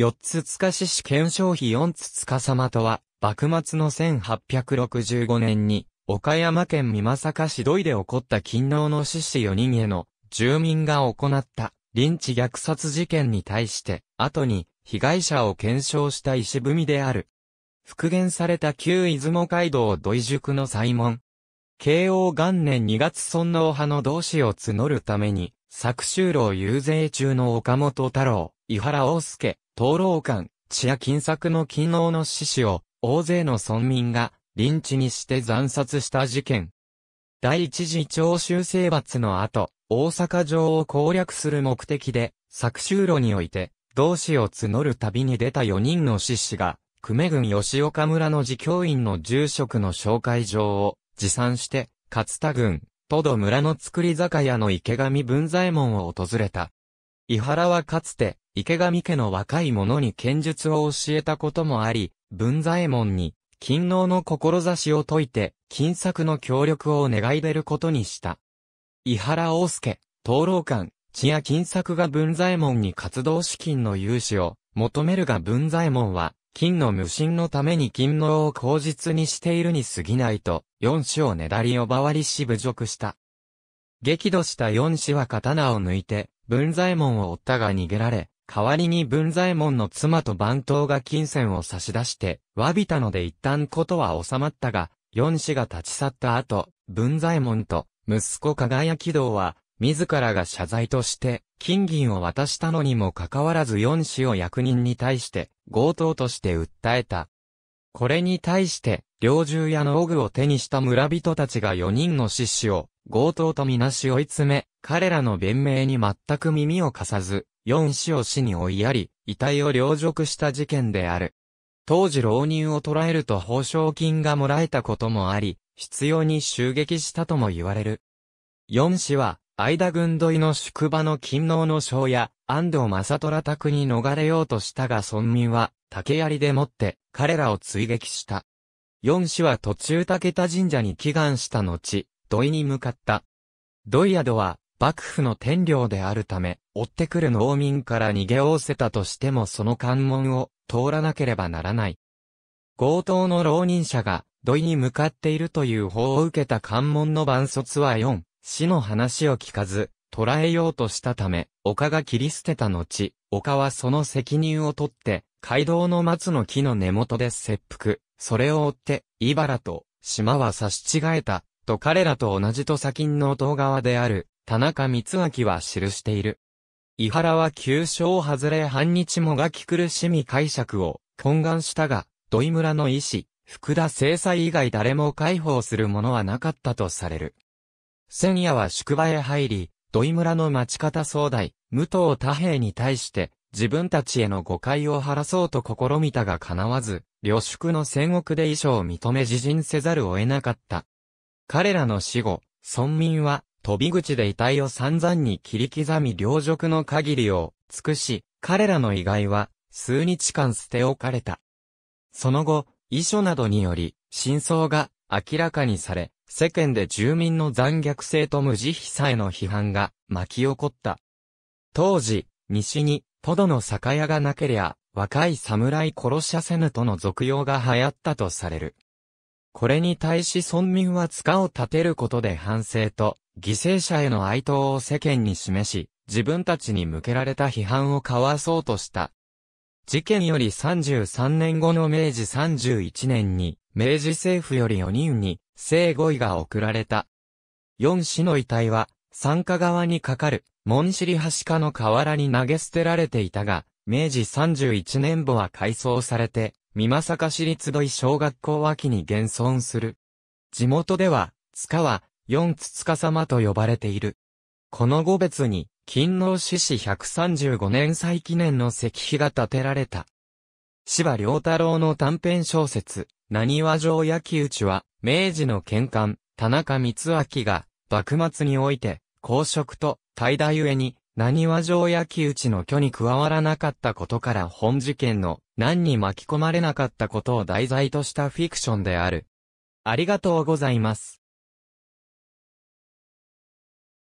四つ塚市市検証費四つ塚様とは、幕末の1865年に、岡山県美作市土井で起こった勤労の志士四人への、住民が行った、臨地虐殺事件に対して、後に、被害者を検証した石踏みである。復元された旧出雲街道土井塾の祭門。慶応元年2月尊皇派の同志を募るために、作州老遊説中の岡本太郎。井原大介、灯籠館、千夜金作の勤労の志士を、大勢の村民が、臨地にして惨殺した事件。第一次徴収征伐の後、大阪城を攻略する目的で、作州路において、同志を募る旅に出た4人の志士が、久米郡吉岡村の自教員の住職の紹介状を持参して、勝田郡、都土村の造り酒屋の池上文左衛門を訪れた。伊原はかつて、池上家の若い者に剣術を教えたこともあり、文左衛門に、勤王の志を説いて、金作の協力を願い出ることにした。伊原大介、灯籠館、千夜金作が文左衛門に活動資金の融資を求めるが文左衛門は、金の無心のために金能を口実にしているに過ぎないと、四子をねだり呼ばわりし侮辱した。激怒した四子は刀を抜いて、文左衛門を追ったが逃げられ、代わりに文左衛門の妻と番頭が金銭を差し出して、詫びたので一旦ことは収まったが、四子が立ち去った後、文左衛門と息子輝き道は、自らが謝罪として、金銀を渡したのにもかかわらず四子を役人に対して、強盗として訴えた。これに対して、猟銃や農具を手にした村人たちが4人の獅子を強盗とみなし追い詰め、彼らの弁明に全く耳を貸さず、4死を死に追いやり、遺体を領辱した事件である。当時浪人を捕らえると報奨金がもらえたこともあり、必要に襲撃したとも言われる。4死は、間田軍土井の宿場の勤王の将や、安藤正虎宅に逃れようとしたが村民は、竹槍でもって、彼らを追撃した。四氏は途中武田神社に祈願した後、土井に向かった。土井宿は、幕府の天領であるため、追ってくる農民から逃げおせたとしてもその関門を通らなければならない。強盗の浪人者が土井に向かっているという法を受けた関門の万卒は四、死の話を聞かず、捕らえようとしたため、丘が切り捨てた後、丘はその責任を取って、街道の松の木の根元で切腹。それを追って、茨と島は差し違えた、と彼らと同じ土先金の東側である、田中光明は記している。伊原は急所を外れ半日もがき苦しみ解釈を懇願したが、土井村の医師、福田制裁以外誰も解放するものはなかったとされる。千夜は宿場へ入り、土井村の町方総代、武藤太平に対して、自分たちへの誤解を晴らそうと試みたが叶わず、旅宿の戦国で遺書を認め自陣せざるを得なかった。彼らの死後、村民は、飛び口で遺体を散々に切り刻み両辱の限りを尽くし、彼らの遺骸は、数日間捨て置かれた。その後、遺書などにより、真相が明らかにされ、世間で住民の残虐性と無慈悲さへの批判が巻き起こった。当時、西にポドの酒屋がなけりゃ、若い侍殺しゃせぬとの俗用が流行ったとされる。これに対し村民は塚を立てることで反省と、犠牲者への哀悼を世間に示し、自分たちに向けられた批判をかわそうとした。事件より33年後の明治31年に、明治政府より4人に、正5位が送られた。4死の遺体は、参加側にかかる、門尻橋下の河原に投げ捨てられていたが、明治31年母は改装されて、三作市立土井小学校脇に現存する。地元では、塚は、四つ塚様と呼ばれている。この後別に、勤王志士135年祭記念の石碑が建てられた。芝良太郎の短編小説、何和城焼き討ちは、明治の玄関、田中光明が、幕末において、公職と怠惰ゆえに、何和条焼き打ちの挙に加わらなかったことから本事件の難に巻き込まれなかったことを題材としたフィクションである。ありがとうございます。